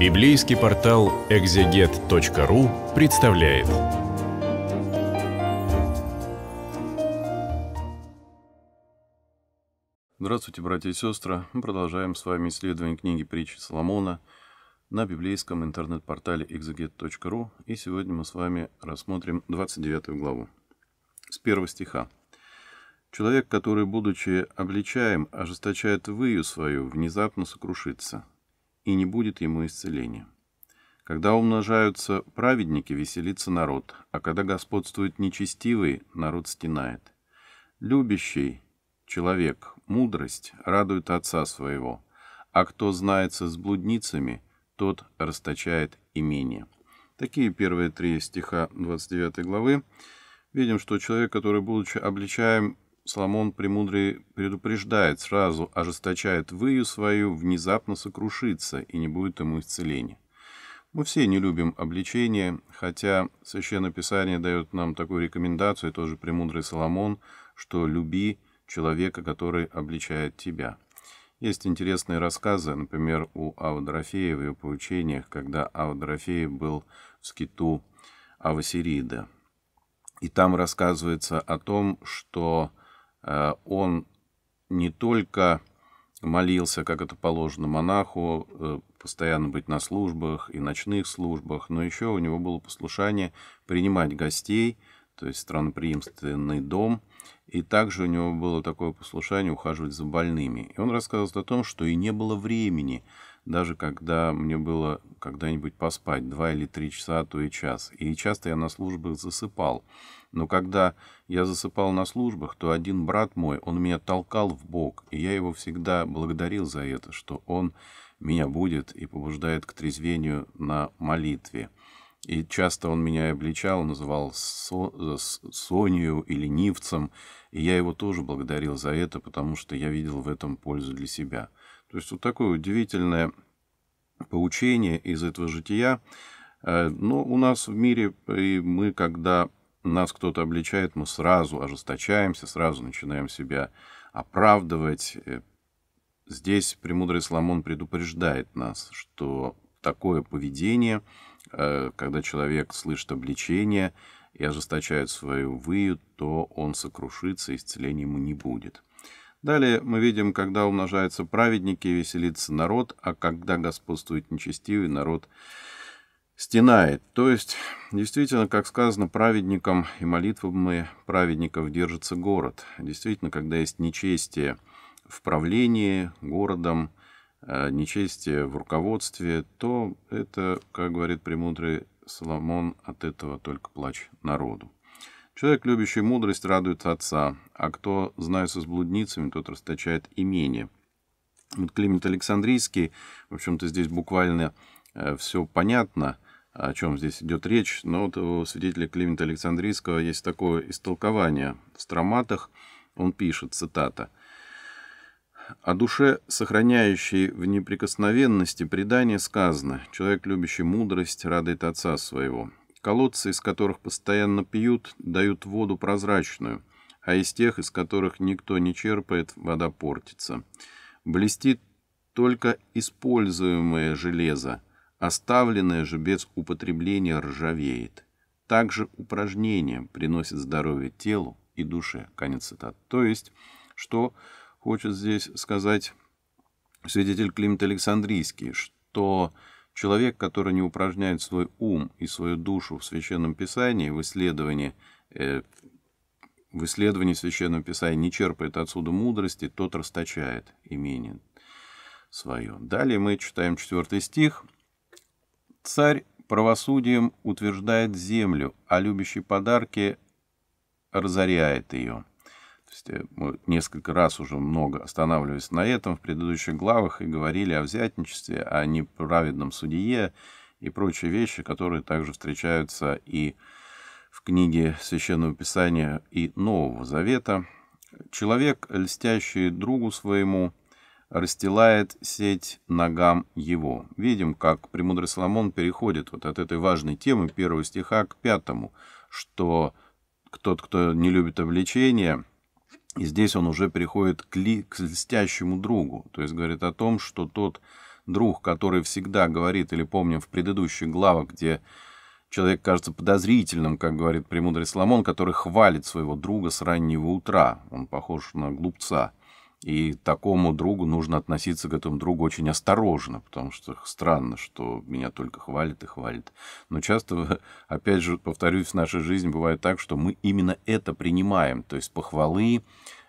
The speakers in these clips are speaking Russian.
Библейский портал экзегет.ру представляет. Здравствуйте, братья и сестры. Мы продолжаем с вами исследование книги притчи Соломона на библейском интернет-портале exeget.ru. И сегодня мы с вами рассмотрим 29 главу. С первого стиха. «Человек, который, будучи обличаем, ожесточает выю свою, внезапно сокрушится» и не будет ему исцеления. Когда умножаются праведники, веселится народ, а когда господствует нечестивый, народ стенает. Любящий человек, мудрость, радует отца своего, а кто знается с блудницами, тот расточает имение. Такие первые три стиха 29 главы. Видим, что человек, который, будучи обличаем Соломон Премудрый предупреждает сразу, ожесточает выю свою, внезапно сокрушится, и не будет ему исцеления. Мы все не любим обличение, хотя Священное Писание дает нам такую рекомендацию, тоже Премудрый Соломон, что «люби человека, который обличает тебя». Есть интересные рассказы, например, у Ава в ее поучениях, когда Ава был в скиту Авасирида. И там рассказывается о том, что Э, он не только молился, как это положено монаху, э, постоянно быть на службах и ночных службах, но еще у него было послушание принимать гостей, то есть страноприимственный дом, и также у него было такое послушание ухаживать за больными. И он рассказывал о том, что и не было времени даже когда мне было когда-нибудь поспать, два или три часа, а то и час. И часто я на службах засыпал. Но когда я засыпал на службах, то один брат мой, он меня толкал в бок, и я его всегда благодарил за это, что он меня будет и побуждает к трезвению на молитве. И часто он меня обличал, называл со, э, Сонию или нивцем, и я его тоже благодарил за это, потому что я видел в этом пользу для себя. То есть вот такое удивительное поучение из этого жития. Э, Но ну, у нас в мире, и мы, когда нас кто-то обличает, мы сразу ожесточаемся, сразу начинаем себя оправдывать. Э, здесь премудрый Соломон предупреждает нас, что такое поведение, э, когда человек слышит обличение и ожесточает свою выю, то он сокрушится, исцеления ему не будет. Далее мы видим, когда умножаются праведники, и веселится народ, а когда господствует нечестивый, народ стенает. То есть, действительно, как сказано, праведникам и молитвами праведников держится город. Действительно, когда есть нечестие в правлении городом, э, нечестие в руководстве, то это, как говорит премудрый Соломон, от этого только плач народу. Человек, любящий мудрость, радуется отца, а кто знается с блудницами, тот расточает имение. Вот Климент Александрийский, в общем-то, здесь буквально э, все понятно, о чем здесь идет речь, но вот у свидетеля Климента Александрийского есть такое истолкование. В строматах он пишет, цитата, о душе, сохраняющей в неприкосновенности предание сказано, человек, любящий мудрость, радует отца своего. Колодцы, из которых постоянно пьют, дают воду прозрачную, а из тех, из которых никто не черпает, вода портится. Блестит только используемое железо, оставленное же без употребления ржавеет. Также упражнение приносит здоровье телу и душе. Конец цитат. То есть, что хочет здесь сказать свидетель Климт Александрийский, что Человек, который не упражняет свой ум и свою душу в Священном Писании, в исследовании, э, в исследовании Священного Писания, не черпает отсюда мудрости, тот расточает имение свое. Далее мы читаем 4 стих. «Царь правосудием утверждает землю, а любящий подарки разоряет ее» мы несколько раз уже много останавливались на этом в предыдущих главах и говорили о взятничестве, о неправедном судье и прочие вещи, которые также встречаются и в книге Священного Писания и Нового Завета. Человек, льстящий другу своему, расстилает сеть ногам его. Видим, как премудрый Соломон переходит вот от этой важной темы первого стиха к пятому, что тот, кто не любит обличение, и здесь он уже переходит к, ли, к льстящему другу, то есть говорит о том, что тот друг, который всегда говорит, или помним в предыдущих главах, где человек кажется подозрительным, как говорит премудрый Соломон, который хвалит своего друга с раннего утра, он похож на глупца – и такому другу нужно относиться к этому другу очень осторожно, потому что странно, что меня только хвалит и хвалит. Но часто, опять же, повторюсь, в нашей жизни бывает так, что мы именно это принимаем, то есть похвалы,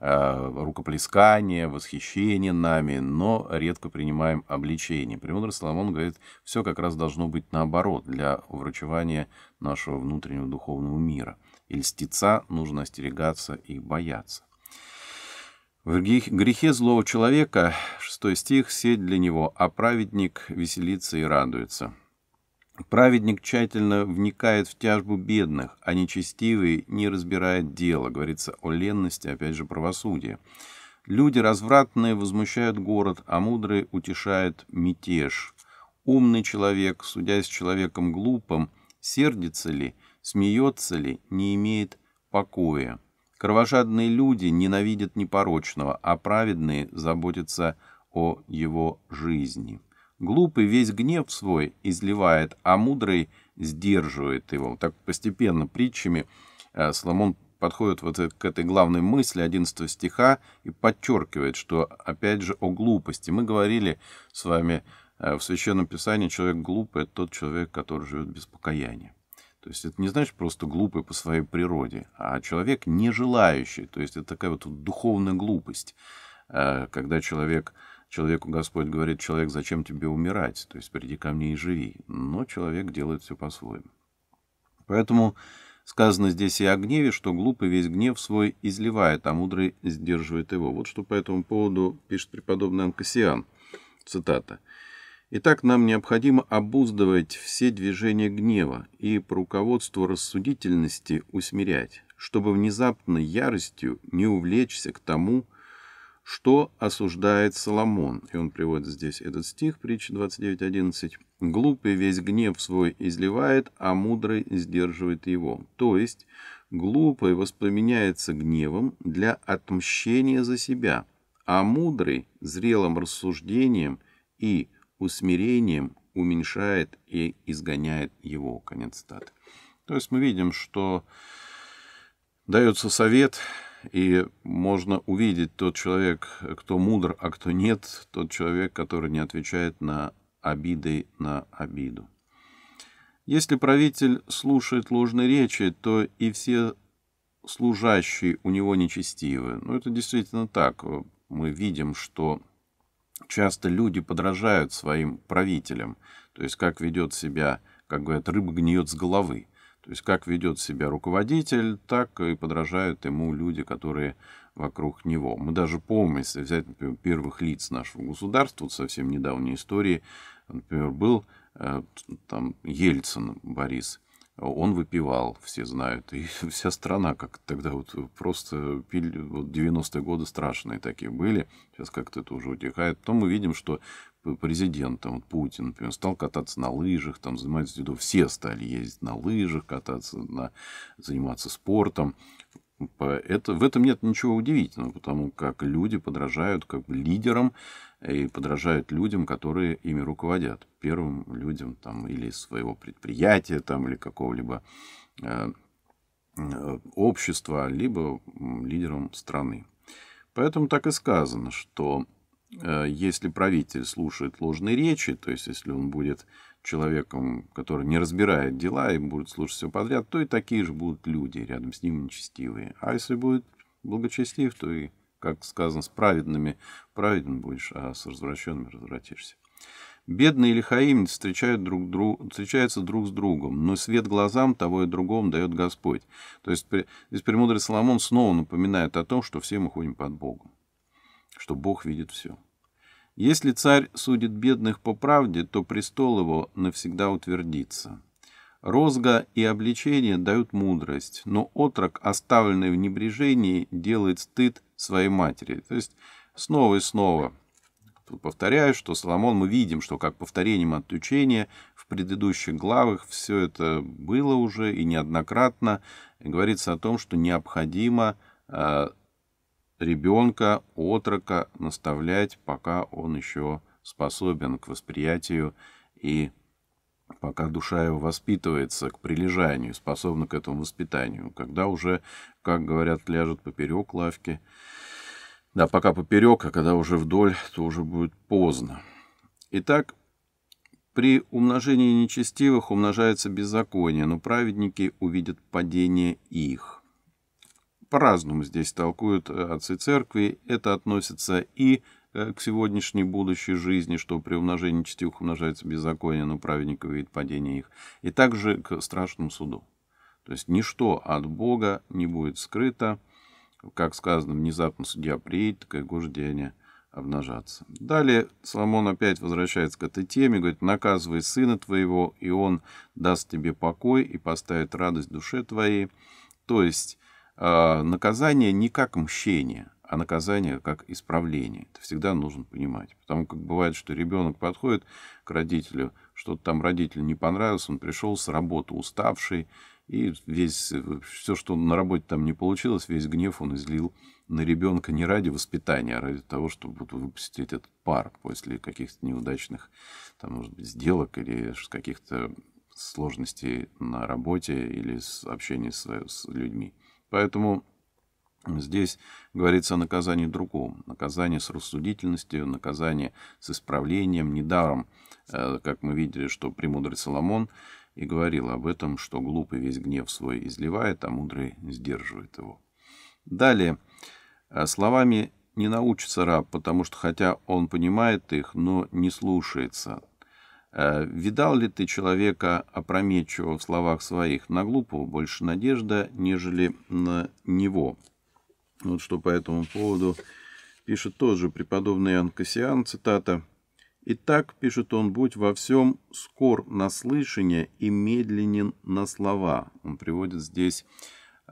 э, рукоплескание, восхищение нами, но редко принимаем обличение. Премудрый Соломон говорит, все как раз должно быть наоборот, для врачевания нашего внутреннего духовного мира. И льстеца нужно остерегаться и бояться. В грехе злого человека, шестой стих, сеть для него, а праведник веселится и радуется. Праведник тщательно вникает в тяжбу бедных, а нечестивый не разбирает дело. Говорится о ленности, опять же, правосудия. Люди развратные возмущают город, а мудрые утешают мятеж. Умный человек, судя с человеком глупым, сердится ли, смеется ли, не имеет покоя. Кровожадные люди ненавидят непорочного, а праведные заботятся о его жизни. Глупый весь гнев свой изливает, а мудрый сдерживает его. Так постепенно притчами э, Соломон подходит вот э, к этой главной мысли 11 стиха и подчеркивает, что опять же о глупости. Мы говорили с вами э, в Священном Писании, человек глупый – это тот человек, который живет без покаяния. То есть это не значит просто глупый по своей природе, а человек не желающий. То есть это такая вот духовная глупость, э, когда человек, человеку Господь говорит, человек, зачем тебе умирать? То есть приди ко мне и живи. Но человек делает все по-своему. Поэтому сказано здесь и о гневе, что глупый весь гнев свой изливает, а мудрый сдерживает его. Вот что по этому поводу пишет преподобный Анкасиан. Цитата. Итак, нам необходимо обуздывать все движения гнева и по руководству рассудительности усмирять, чтобы внезапно яростью не увлечься к тому, что осуждает Соломон. И он приводит здесь этот стих, притча 29.11. «Глупый весь гнев свой изливает, а мудрый сдерживает его». То есть, глупый воспламеняется гневом для отмщения за себя, а мудрый – зрелым рассуждением и – усмирением уменьшает и изгоняет его. Конец цитаты. То есть мы видим, что дается совет, и можно увидеть тот человек, кто мудр, а кто нет, тот человек, который не отвечает на обиды на обиду. Если правитель слушает ложные речи, то и все служащие у него нечестивы. Ну, это действительно так. Мы видим, что часто люди подражают своим правителям, то есть как ведет себя, как говорят, рыба гниет с головы. То есть как ведет себя руководитель, так и подражают ему люди, которые вокруг него. Мы даже помним, если взять, например, первых лиц нашего государства, вот совсем недавней истории, например, был э, там Ельцин Борис он выпивал, все знают, и вся страна как тогда вот просто пили, вот 90-е годы страшные такие были, сейчас как-то это уже утихает. Потом мы видим, что президент, там, Путин, например, стал кататься на лыжах, там, заниматься дзюдо, все стали ездить на лыжах, кататься, на, заниматься спортом, это, в этом нет ничего удивительного, потому как люди подражают как бы лидерам э, и подражают людям, которые ими руководят. Первым людям там, или своего предприятия, там, или какого-либо э, э общества, либо лидерам страны. Поэтому так и сказано, что Э, если правитель слушает ложные речи, то есть если он будет человеком, который не разбирает дела и будет слушать все подряд, то и такие же будут люди рядом с ним нечестивые. А если будет благочестив, то и, как сказано, с праведными праведным будешь, а с развращенными развратишься. Бедные или хаимни встречают друг друг, встречаются друг с другом, но свет глазам того и другому дает Господь. То есть здесь премудрый Соломон снова напоминает о том, что все мы ходим под Богом что Бог видит все. Если царь судит бедных по правде, то престол его навсегда утвердится. Розга и обличение дают мудрость, но отрок, оставленный в небрежении, делает стыд своей матери. То есть снова и снова. Тут повторяю, что Соломон, мы видим, что как повторением отучения в предыдущих главах все это было уже и неоднократно. говорится о том, что необходимо а, ребенка, отрока наставлять, пока он еще способен к восприятию и пока душа его воспитывается к прилежанию, способна к этому воспитанию. Когда уже, как говорят, ляжет поперек лавки, да, пока поперек, а когда уже вдоль, то уже будет поздно. Итак, при умножении нечестивых умножается беззаконие, но праведники увидят падение их по-разному здесь толкуют э, отцы церкви. Это относится и э, к сегодняшней будущей жизни, что при умножении чтивых умножается беззаконие, но праведник видит падение их, и также к страшному суду. То есть ничто от Бога не будет скрыто, как сказано, внезапно судья приедет, как его обнажаться. Далее Соломон опять возвращается к этой теме, говорит, наказывай сына твоего, и он даст тебе покой и поставит радость душе твоей. То есть а, наказание не как мщение, а наказание как исправление. Это всегда нужно понимать. Потому как бывает, что ребенок подходит к родителю, что-то там родителю не понравилось, он пришел с работы уставший, и весь, все, что на работе там не получилось, весь гнев он излил на ребенка не ради воспитания, а ради того, чтобы выпустить этот пар после каких-то неудачных, там, может быть, сделок или каких-то сложностей на работе или с общении с, с людьми. Поэтому здесь говорится о наказании другом. Наказание с рассудительностью, наказание с исправлением, недаром, э, как мы видели, что премудрый Соломон и говорил об этом, что глупый весь гнев свой изливает, а мудрый сдерживает его. Далее, э, словами не научится раб, потому что хотя он понимает их, но не слушается. Э, видал ли ты человека опрометчивого в словах своих? На глупого больше надежда, нежели на него. Вот что по этому поводу пишет тоже преподобный Иоанн Кассиан, цитата. «Итак, — пишет он, — будь во всем скор на слышание и медленен на слова». Он приводит здесь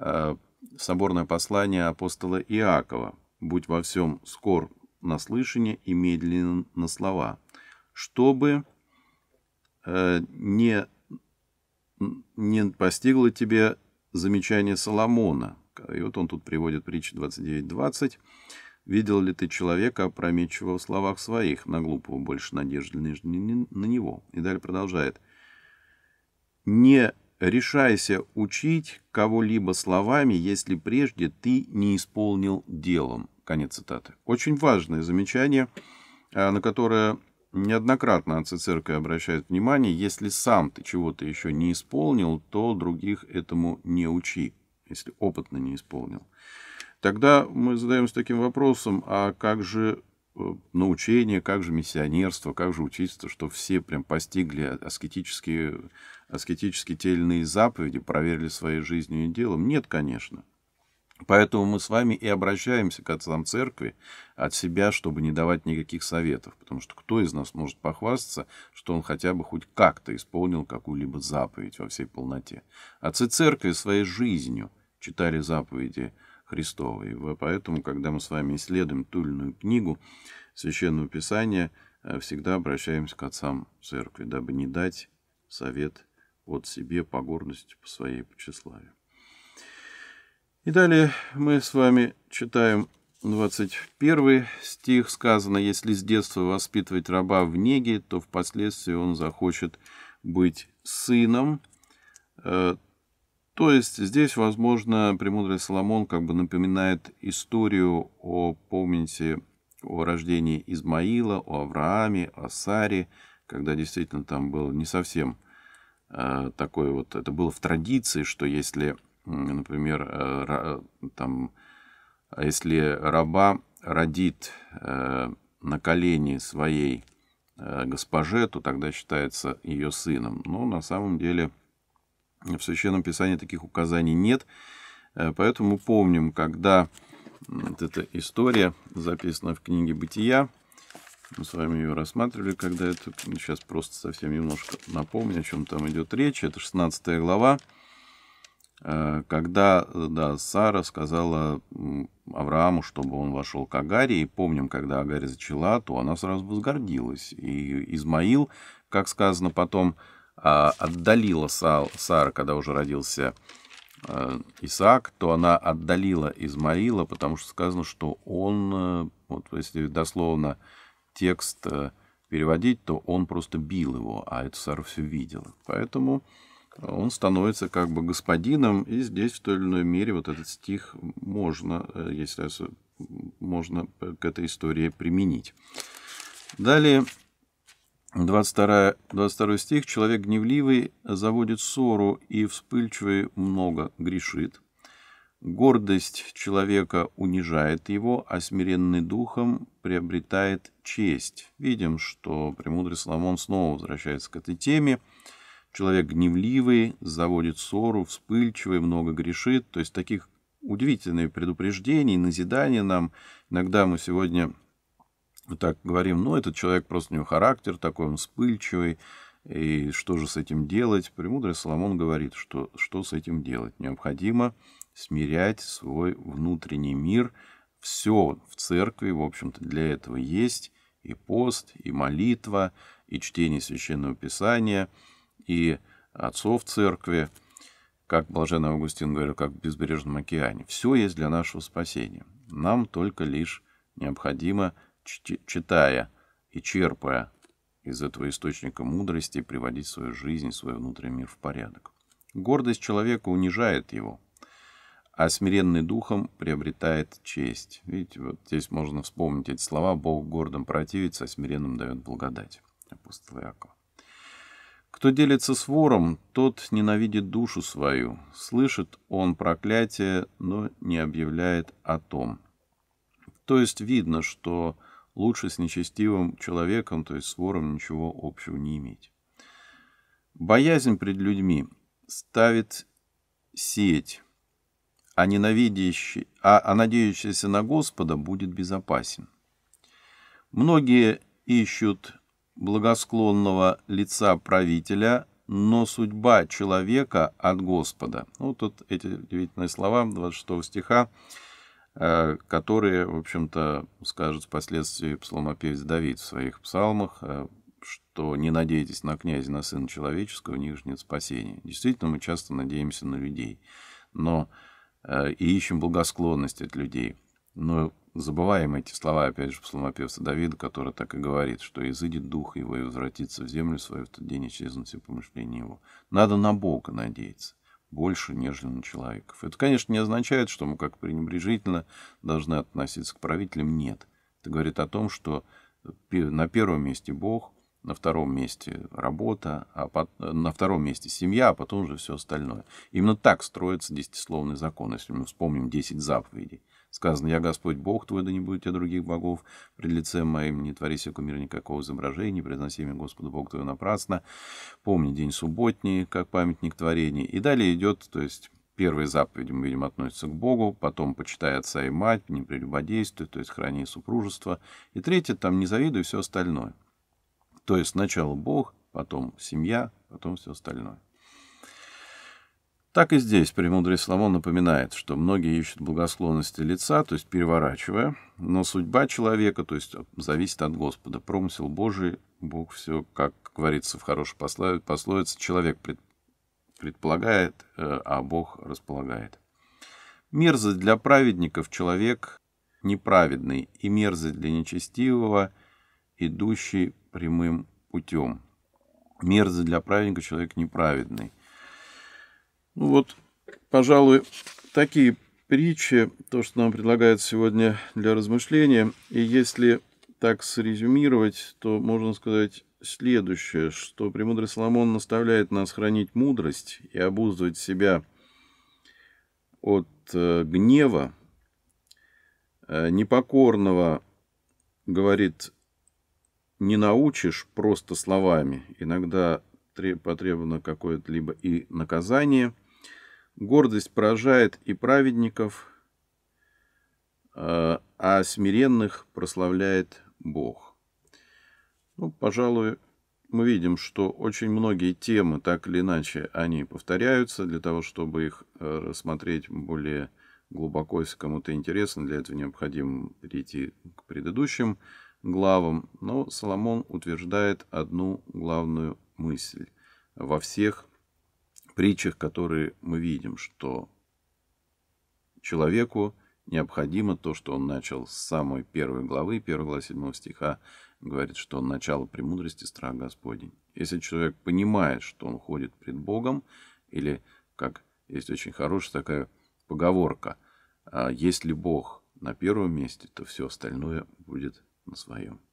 э, соборное послание апостола Иакова. «Будь во всем скор на слышание и медленен на слова, чтобы Э, не, не постигло тебе замечание Соломона. И вот он тут приводит притчу 29.20. «Видел ли ты человека, опрометчивого в словах своих, на глупого больше надежды, нежели на него?» И далее продолжает. «Не решайся учить кого-либо словами, если прежде ты не исполнил делом». Конец цитаты. Очень важное замечание, а, на которое неоднократно отцы церкви обращают внимание, если сам ты чего-то еще не исполнил, то других этому не учи, если опытно не исполнил. Тогда мы задаемся таким вопросом, а как же э, научение, как же миссионерство, как же учиться, что все прям постигли аскетические, аскетические те или иные заповеди, проверили своей жизнью и делом? Нет, конечно. Поэтому мы с вами и обращаемся к отцам церкви от себя, чтобы не давать никаких советов, потому что кто из нас может похвастаться, что он хотя бы хоть как-то исполнил какую-либо заповедь во всей полноте. Отцы церкви своей жизнью читали заповеди Христова, и поэтому, когда мы с вами исследуем ту или иную книгу Священного Писания, э, всегда обращаемся к отцам церкви, дабы не дать совет от себе по гордости, по своей, по тщеславию. И далее мы с вами читаем 21 стих. Сказано, если с детства воспитывать раба в неге, то впоследствии он захочет быть сыном. Э, то есть здесь, возможно, премудрый Соломон как бы напоминает историю о, помните, о рождении Измаила, о Аврааме, о Саре, когда действительно там было не совсем э, такое вот, это было в традиции, что если например, э, э, там, а если раба родит э, на колени своей госпоже, то тогда считается ее сыном. Но на самом деле в Священном Писании таких указаний нет. Поэтому помним, когда вот эта история записана в книге «Бытия», мы с вами ее рассматривали, когда это... Сейчас просто совсем немножко напомню, о чем там идет речь. Это 16 глава, Э, когда э, да, Сара сказала Аврааму, чтобы он вошел к Агаре, и помним, когда Агарь зачала, то она сразу возгордилась. И Измаил, как сказано потом, а, отдалила Сара, когда уже родился э, Исаак, то она отдалила Измаила, потому что сказано, что он, вот если дословно текст переводить, то он просто бил его, а это Сара все видела. Поэтому он становится как бы господином, и здесь в той или иной мере вот этот стих можно, э, если можно к этой истории применить. Далее, 22, 22 стих. «Человек гневливый заводит ссору, и вспыльчивый много грешит. Гордость человека унижает его, а смиренный духом приобретает честь». Видим, что премудрый Соломон снова возвращается к этой теме – человек гневливый, заводит ссору, вспыльчивый, много грешит. То есть таких удивительных предупреждений, назиданий нам. Иногда мы сегодня вот так говорим, ну, этот человек просто у него характер такой, он вспыльчивый, и что же с этим делать? Премудрый Соломон говорит, что, что с этим делать? Необходимо смирять свой внутренний мир. Все в церкви, в общем-то, для этого есть и пост, и молитва, и чтение священного писания – и отцов церкви, как Блаженный Августин говорил, как в безбрежном океане. Все есть для нашего спасения. Нам только лишь необходимо, читая и черпая из этого источника мудрости, приводить свою жизнь, свой внутренний мир в порядок. Гордость человека унижает его, а смиренный духом приобретает честь. Видите, вот здесь можно вспомнить эти слова «Бог гордым противится, а смиренным дает благодать» Апостол Иакова. Кто делится с вором, тот ненавидит душу свою. Слышит он проклятие, но не объявляет о том. То есть видно, что лучше с нечестивым человеком, то есть с вором, ничего общего не иметь. Боязнь пред людьми ставит сеть, а, ненавидящий, а, а надеющийся на Господа будет безопасен. Многие ищут благосклонного лица правителя, но судьба человека от Господа. Ну, тут эти удивительные слова 26 стиха, э, которые, в общем-то, скажут впоследствии псалмопевец Давид в своих псалмах, э, что «не надейтесь на князя, на сына человеческого, у них же нет спасения». Действительно, мы часто надеемся на людей, но э, и ищем благосклонность от людей. Но Забываем эти слова, опять же, псалмопевца Давида, который так и говорит, что «изыдет дух его и возвратится в землю свою, в тот день исчезнут все помышления его». Надо на Бога надеяться больше, нежели на человеков. Это, конечно, не означает, что мы как пренебрежительно должны относиться к правителям. Нет. Это говорит о том, что на первом месте Бог, на втором месте работа, а по... на втором месте семья, а потом уже все остальное. Именно так строится десятисловный закон, если мы вспомним 10 заповедей. Сказано, я Господь Бог твой, да не будет у тебя других богов, пред лицем моим не твори себе кумира никакого изображения, произноси имя Господу Бог твой напрасно, помни день субботний, как памятник творения. И далее идет, то есть Первые заповеди, мы видим, относятся к Богу, потом почитай отца и мать, не прелюбодействуй, то есть храни супружество. И третье, там не завидуй, все остальное. То есть сначала Бог, потом семья, потом все остальное. Так и здесь премудрый Соломон напоминает, что многие ищут благословности лица, то есть переворачивая, но судьба человека, то есть зависит от Господа. Промысел Божий, Бог все, как говорится в хорошей пословице, человек предполагает, э, а Бог располагает. Мерзость для праведников человек неправедный, и мерзость для нечестивого, идущий прямым путем. Мерзость для праведника человек неправедный ну вот, пожалуй, такие притчи, то, что нам предлагают сегодня для размышления. И если так срезюмировать, то можно сказать следующее, что премудрый Соломон наставляет нас хранить мудрость и обуздывать себя от э, гнева, э, непокорного, говорит, не научишь просто словами. Иногда потребовано какое-то либо и наказание – Гордость поражает и праведников, э, а смиренных прославляет Бог. Ну, пожалуй, мы видим, что очень многие темы, так или иначе, они повторяются. Для того, чтобы их э, рассмотреть более глубоко, если кому-то интересно, для этого необходимо перейти к предыдущим главам. Но Соломон утверждает одну главную мысль во всех притчах, которые мы видим, что человеку необходимо то, что он начал с самой первой главы, 1 глава 7 стиха, говорит, что начало премудрости – страх Господень. Если человек понимает, что он ходит пред Богом, или, как есть очень хорошая такая поговорка, «А «Если Бог на первом месте, то все остальное будет на своем».